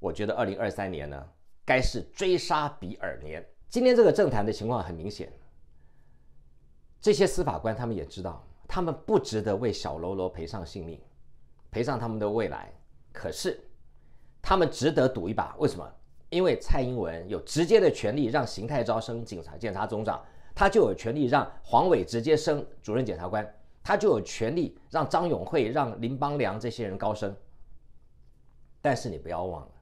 我觉得二零二三年呢，该是追杀比尔年。今天这个政坛的情况很明显，这些司法官他们也知道，他们不值得为小喽啰赔上性命，赔上他们的未来。可是，他们值得赌一把。为什么？因为蔡英文有直接的权利让邢泰招升警察检察总长，他就有权利让黄伟直接升主任检察官，他就有权利让张永慧，让林邦良这些人高升。但是你不要忘了。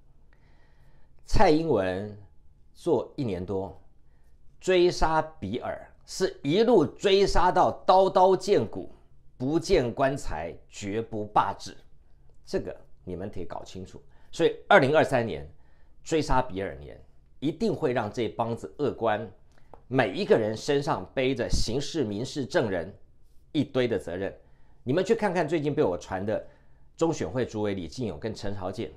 蔡英文做一年多，追杀比尔是一路追杀到刀刀见骨，不见棺材绝不罢止，这个你们得搞清楚。所以，二零二三年追杀比尔年，一定会让这帮子恶官每一个人身上背着刑事、民事证人一堆的责任。你们去看看最近被我传的中选会主委李进勇跟陈朝健。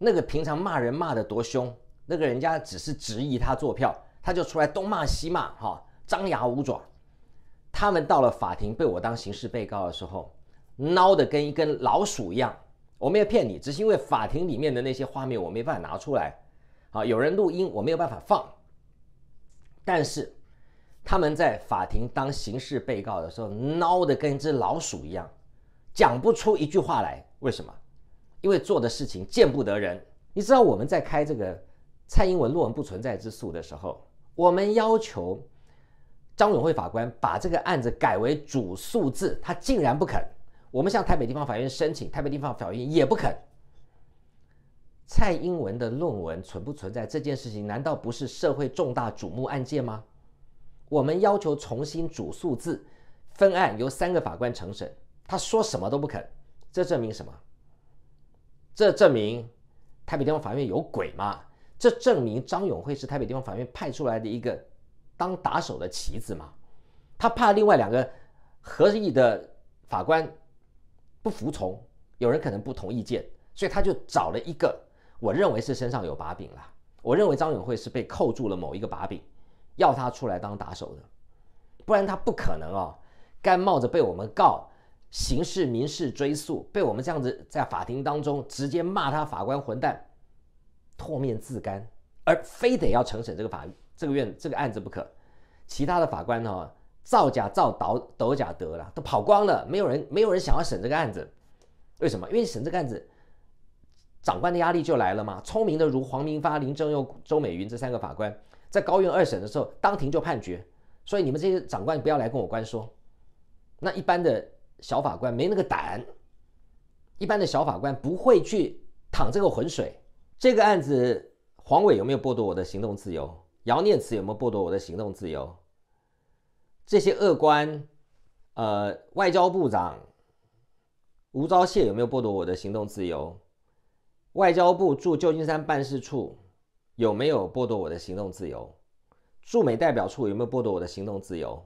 那个平常骂人骂得多凶，那个人家只是质疑他坐票，他就出来东骂西骂，哈，张牙舞爪。他们到了法庭被我当刑事被告的时候，孬的跟一根老鼠一样。我没有骗你，只是因为法庭里面的那些画面我没办法拿出来，啊，有人录音我没有办法放。但是他们在法庭当刑事被告的时候，孬的跟只老鼠一样，讲不出一句话来。为什么？因为做的事情见不得人，你知道我们在开这个蔡英文论文不存在之诉的时候，我们要求张永惠法官把这个案子改为主诉字，他竟然不肯。我们向台北地方法院申请，台北地方法院也不肯。蔡英文的论文存不存在这件事情，难道不是社会重大瞩目案件吗？我们要求重新主诉字，分案由三个法官承审，他说什么都不肯。这证明什么？这证明台北地方法院有鬼嘛？这证明张永惠是台北地方法院派出来的一个当打手的棋子嘛？他怕另外两个合议的法官不服从，有人可能不同意见，所以他就找了一个，我认为是身上有把柄了。我认为张永惠是被扣住了某一个把柄，要他出来当打手的，不然他不可能啊，甘冒着被我们告。刑事、民事追诉被我们这样子在法庭当中直接骂他法官混蛋，唾面自干，而非得要重审这个法这个院这个案子不可。其他的法官呢，造假造倒斗假得了，都跑光了，没有人没有人想要审这个案子。为什么？因为审这个案子，长官的压力就来了嘛。聪明的如黄明发、林正佑、周美云这三个法官，在高院二审的时候当庭就判决，所以你们这些长官不要来跟我官说。那一般的。小法官没那个胆，一般的小法官不会去淌这个浑水。这个案子，黄伟有没有剥夺我的行动自由？姚念慈有没有剥夺我的行动自由？这些恶官，呃，外交部长吴钊燮有没有剥夺我的行动自由？外交部驻旧金山办事处有没有剥夺我的行动自由？驻美代表处有没有剥夺我的行动自由？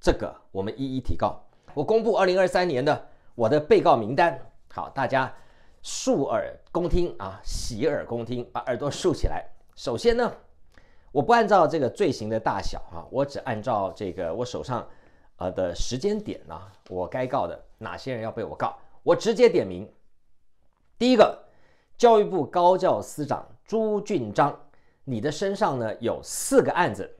这个我们一一提告。我公布二零二三年的我的被告名单，好，大家竖耳恭听啊，洗耳恭听，把耳朵竖起来。首先呢，我不按照这个罪行的大小啊，我只按照这个我手上呃的时间点呢，我该告的哪些人要被我告，我直接点名。第一个，教育部高教司长朱俊章，你的身上呢有四个案子，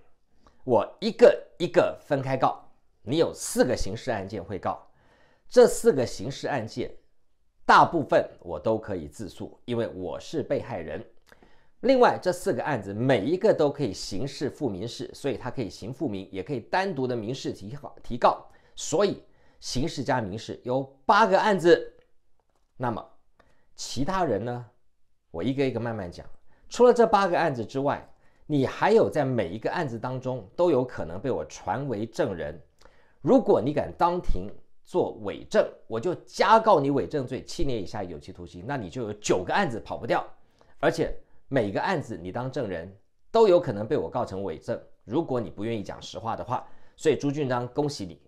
我一个一个分开告。你有四个刑事案件会告，这四个刑事案件大部分我都可以自诉，因为我是被害人。另外，这四个案子每一个都可以刑事附民事，所以它可以刑附民，也可以单独的民事提告。提告，所以刑事加民事有八个案子。那么其他人呢？我一个一个慢慢讲。除了这八个案子之外，你还有在每一个案子当中都有可能被我传为证人。如果你敢当庭做伪证，我就加告你伪证罪，七年以下有期徒刑。那你就有九个案子跑不掉，而且每个案子你当证人都有可能被我告成伪证。如果你不愿意讲实话的话，所以朱俊章，恭喜你，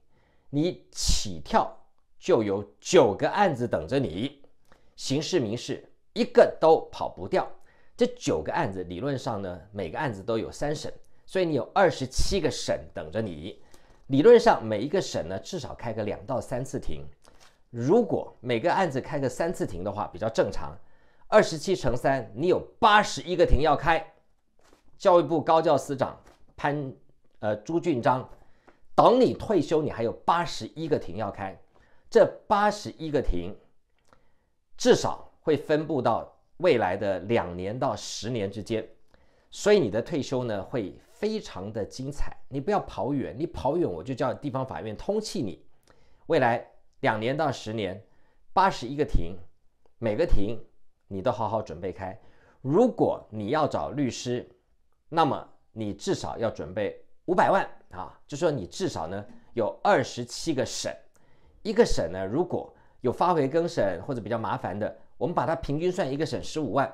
你起跳就有九个案子等着你，刑事、民事一个都跑不掉。这九个案子理论上呢，每个案子都有三审，所以你有二十七个审等着你。理论上每一个省呢至少开个两到三次庭，如果每个案子开个三次庭的话比较正常，二十七乘三，你有八十一个庭要开。教育部高教司长潘呃朱俊章，等你退休你还有八十一个庭要开，这八十一个庭至少会分布到未来的两年到十年之间，所以你的退休呢会。非常的精彩，你不要跑远，你跑远我就叫地方法院通气你。未来两年到十年，八十一个庭，每个庭你都好好准备开。如果你要找律师，那么你至少要准备五百万啊，就说你至少呢有二十七个省，一个省呢如果有发回更审或者比较麻烦的，我们把它平均算一个省十五万，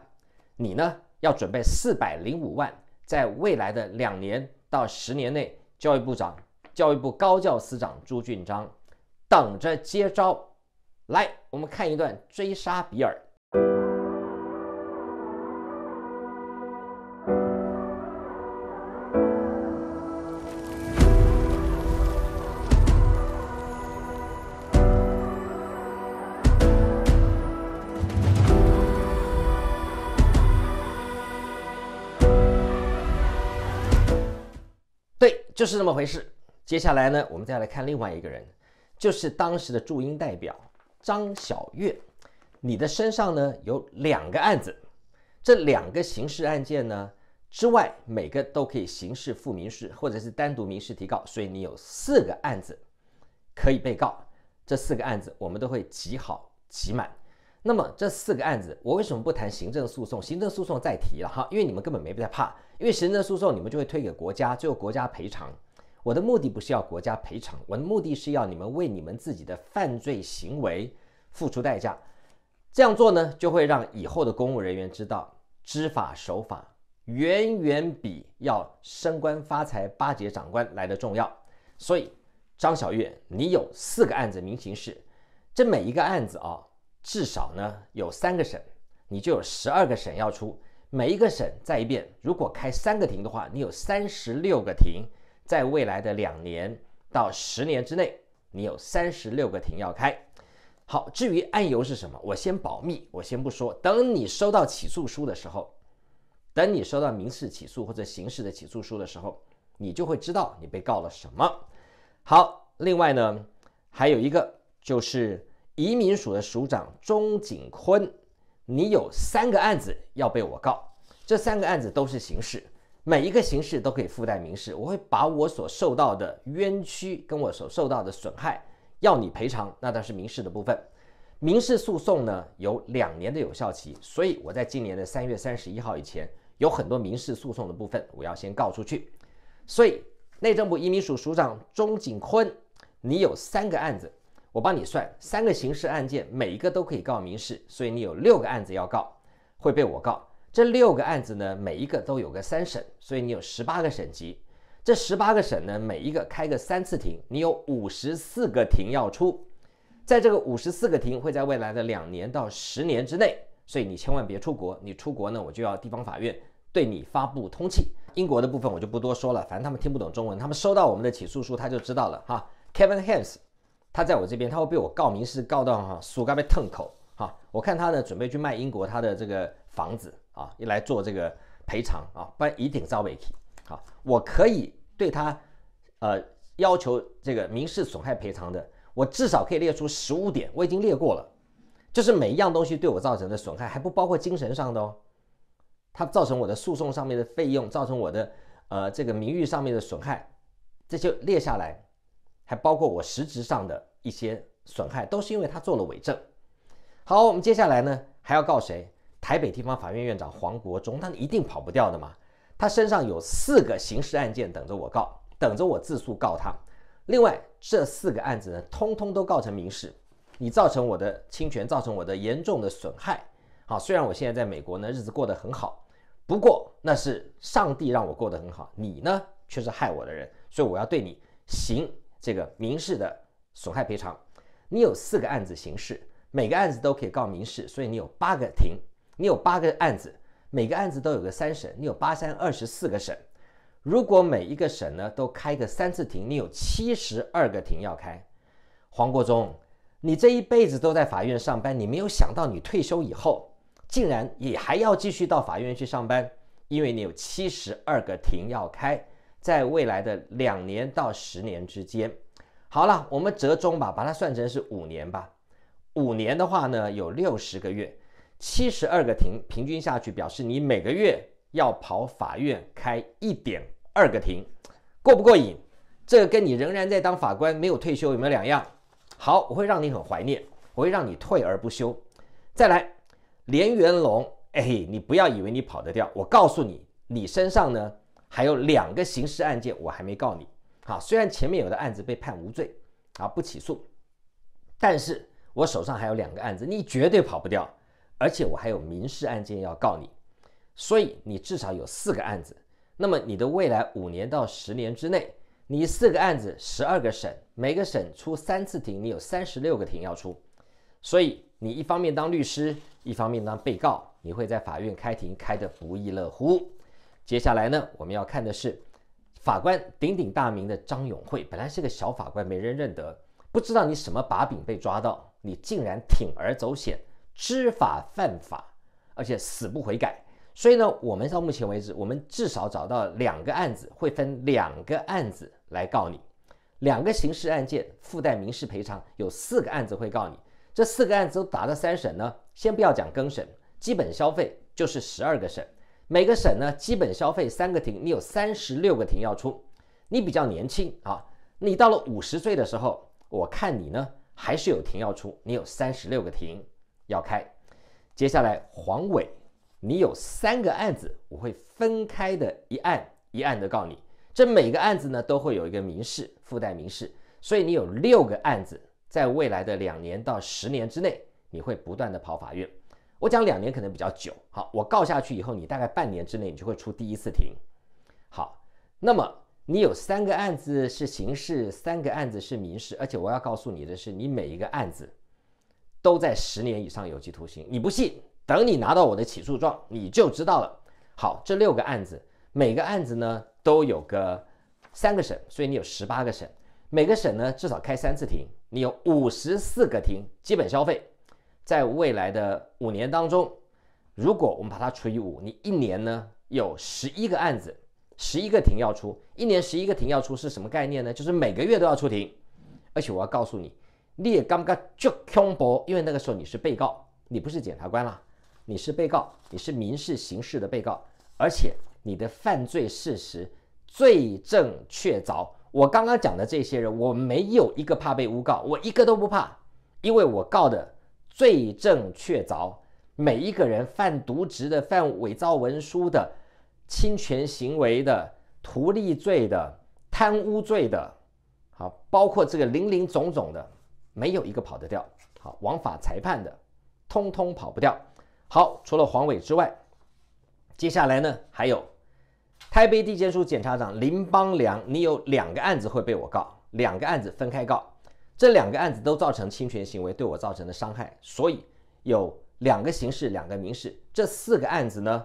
你呢要准备四百零五万。在未来的两年到十年内，教育部长、教育部高教司长朱俊章，等着接招。来，我们看一段追杀比尔。对，就是这么回事。接下来呢，我们再来看另外一个人，就是当时的驻英代表张小月。你的身上呢有两个案子，这两个刑事案件呢之外，每个都可以刑事附民事，或者是单独民事提告，所以你有四个案子可以被告。这四个案子我们都会集好集满。那么这四个案子，我为什么不谈行政诉讼？行政诉讼再提了哈，因为你们根本没必要怕。因为行政诉讼，你们就会推给国家，最后国家赔偿。我的目的不是要国家赔偿，我的目的是要你们为你们自己的犯罪行为付出代价。这样做呢，就会让以后的公务人员知道，知法守法远远比要升官发财巴结长官来的重要。所以，张小月，你有四个案子明刑事，这每一个案子啊，至少呢有三个省，你就有十二个省要出。每一个省再一遍，如果开三个庭的话，你有三十六个庭。在未来的两年到十年之内，你有三十六个庭要开。好，至于案由是什么，我先保密，我先不说。等你收到起诉书的时候，等你收到民事起诉或者刑事的起诉书的时候，你就会知道你被告了什么。好，另外呢，还有一个就是移民署的署长钟景坤。你有三个案子要被我告，这三个案子都是刑事，每一个刑事都可以附带民事，我会把我所受到的冤屈跟我所受到的损害要你赔偿，那倒是民事的部分。民事诉讼呢有两年的有效期，所以我在今年的三月三十一号以前，有很多民事诉讼的部分我要先告出去。所以内政部移民署署长钟景坤，你有三个案子。我帮你算，三个刑事案件，每一个都可以告民事，所以你有六个案子要告，会被我告。这六个案子呢，每一个都有个三审，所以你有十八个省级。这十八个省呢，每一个开个三次庭，你有五十四个庭要出。在这个五十四个庭，会在未来的两年到十年之内，所以你千万别出国。你出国呢，我就要地方法院对你发布通缉。英国的部分我就不多说了，反正他们听不懂中文，他们收到我们的起诉书，他就知道了哈。Kevin Hens。他在我这边，他会被我告民事，告到哈苏干被吞口哈。我看他呢，准备去卖英国他的这个房子啊，用来做这个赔偿啊，不然一定遭委屈。好，我可以对他，呃，要求这个民事损害赔偿的，我至少可以列出十五点，我已经列过了，就是每一样东西对我造成的损害，还不包括精神上的哦。他造成我的诉讼上面的费用，造成我的呃这个名誉上面的损害，这就列下来。还包括我实质上的一些损害，都是因为他做了伪证。好，我们接下来呢还要告谁？台北地方法院院长黄国忠，他一定跑不掉的嘛。他身上有四个刑事案件等着我告，等着我自诉告他。另外这四个案子呢，通通都告成民事。你造成我的侵权，造成我的严重的损害。好，虽然我现在在美国呢，日子过得很好，不过那是上帝让我过得很好，你呢却是害我的人，所以我要对你行。这个民事的损害赔偿，你有四个案子，刑事每个案子都可以告民事，所以你有八个庭，你有八个案子，每个案子都有个三审，你有八三二十四个审。如果每一个省呢都开个三次庭，你有七十二个庭要开。黄国忠，你这一辈子都在法院上班，你没有想到你退休以后竟然也还要继续到法院去上班，因为你有七十二个庭要开。在未来的两年到十年之间，好了，我们折中吧，把它算成是五年吧。五年的话呢，有六十个月，七十二个庭，平均下去，表示你每个月要跑法院开一点二个庭，过不过瘾？这跟你仍然在当法官没有退休有没有两样？好，我会让你很怀念，我会让你退而不休。再来，连元龙，哎，你不要以为你跑得掉，我告诉你，你身上呢？还有两个刑事案件我还没告你，好，虽然前面有的案子被判无罪啊不起诉，但是我手上还有两个案子，你绝对跑不掉，而且我还有民事案件要告你，所以你至少有四个案子，那么你的未来五年到十年之内，你四个案子十二个省，每个省出三次庭，你有三十六个庭要出，所以你一方面当律师，一方面当被告，你会在法院开庭开得不亦乐乎。接下来呢，我们要看的是法官鼎鼎大名的张永会，本来是个小法官，没人认得，不知道你什么把柄被抓到，你竟然铤而走险，知法犯法，而且死不悔改。所以呢，我们到目前为止，我们至少找到两个案子，会分两个案子来告你，两个刑事案件附带民事赔偿，有四个案子会告你，这四个案子都打到三审呢，先不要讲更审，基本消费就是十二个审。每个省呢，基本消费三个庭，你有三十六个庭要出。你比较年轻啊，你到了五十岁的时候，我看你呢还是有庭要出，你有三十六个庭要开。接下来黄伟，你有三个案子，我会分开的一案一案的告你。这每个案子呢都会有一个民事附带民事，所以你有六个案子，在未来的两年到十年之内，你会不断的跑法院。我讲两年可能比较久，好，我告下去以后，你大概半年之内你就会出第一次庭，好，那么你有三个案子是刑事，三个案子是民事，而且我要告诉你的是，你每一个案子都在十年以上有期徒刑，你不信，等你拿到我的起诉状你就知道了。好，这六个案子，每个案子呢都有个三个审，所以你有十八个审，每个审呢至少开三次庭，你有五十四个庭基本消费。在未来的五年当中，如果我们把它除以五，你一年呢有十一个案子，十一个庭要出，一年十一个庭要出是什么概念呢？就是每个月都要出庭，而且我要告诉你，你也刚刚就凶博，因为那个时候你是被告，你不是检察官了，你是被告，你是民事刑事的被告，而且你的犯罪事实罪证确凿。我刚刚讲的这些人，我没有一个怕被诬告，我一个都不怕，因为我告的。罪证确凿，每一个人犯渎职的、犯伪造文书的、侵权行为的、图利罪的、贪污罪的，好，包括这个零零总总的，没有一个跑得掉。好，枉法裁判的，通通跑不掉。好，除了黄伟之外，接下来呢还有台北地检署检察长林邦良，你有两个案子会被我告，两个案子分开告。这两个案子都造成侵权行为对我造成的伤害，所以有两个刑事，两个民事。这四个案子呢，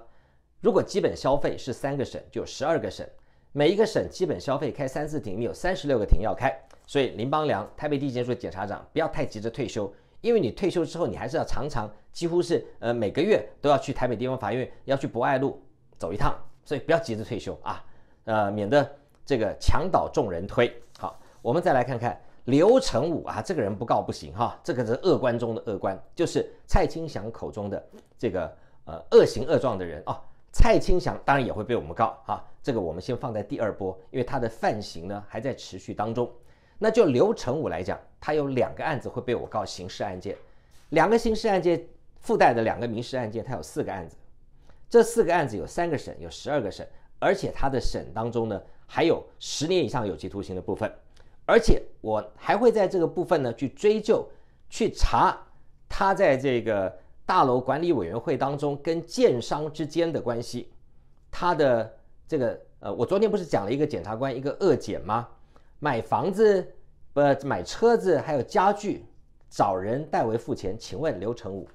如果基本消费是三个省，就十二个省，每一个省基本消费开三四庭，你有三十六个庭要开。所以林邦良，台北地检署检察长，不要太急着退休，因为你退休之后，你还是要常常，几乎是呃每个月都要去台北地方法院要去博爱路走一趟，所以不要急着退休啊，呃，免得这个墙倒众人推。好，我们再来看看。刘成武啊，这个人不告不行哈，这个是恶官中的恶官，就是蔡清祥口中的这个呃恶行恶状的人啊。蔡清祥当然也会被我们告哈，这个我们先放在第二波，因为他的犯行呢还在持续当中。那就刘成武来讲，他有两个案子会被我告，刑事案件，两个刑事案件附带的两个民事案件，他有四个案子，这四个案子有三个审，有十二个审，而且他的审当中呢还有十年以上有期徒刑的部分。而且我还会在这个部分呢去追究，去查他在这个大楼管理委员会当中跟建商之间的关系，他的这个呃，我昨天不是讲了一个检察官一个恶检吗？买房子不买车子还有家具，找人代为付钱。请问刘成武，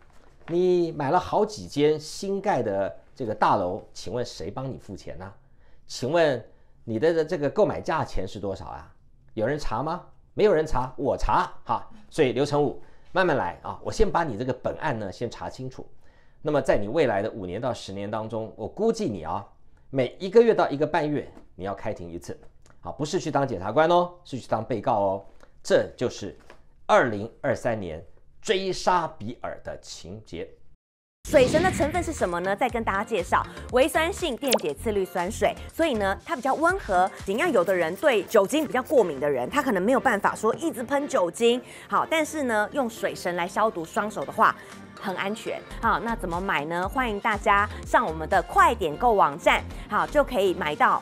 你买了好几间新盖的这个大楼，请问谁帮你付钱呢？请问你的这个购买价钱是多少啊？有人查吗？没有人查，我查哈。所以刘成武，慢慢来啊，我先把你这个本案呢先查清楚。那么在你未来的五年到十年当中，我估计你啊，每一个月到一个半月你要开庭一次，啊，不是去当检察官哦，是去当被告哦。这就是二零二三年追杀比尔的情节。水神的成分是什么呢？再跟大家介绍，微酸性电解次氯酸水，所以呢，它比较温和。怎样？有的人对酒精比较过敏的人，他可能没有办法说一直喷酒精。好，但是呢，用水神来消毒双手的话，很安全。好，那怎么买呢？欢迎大家上我们的快点购网站，好就可以买到。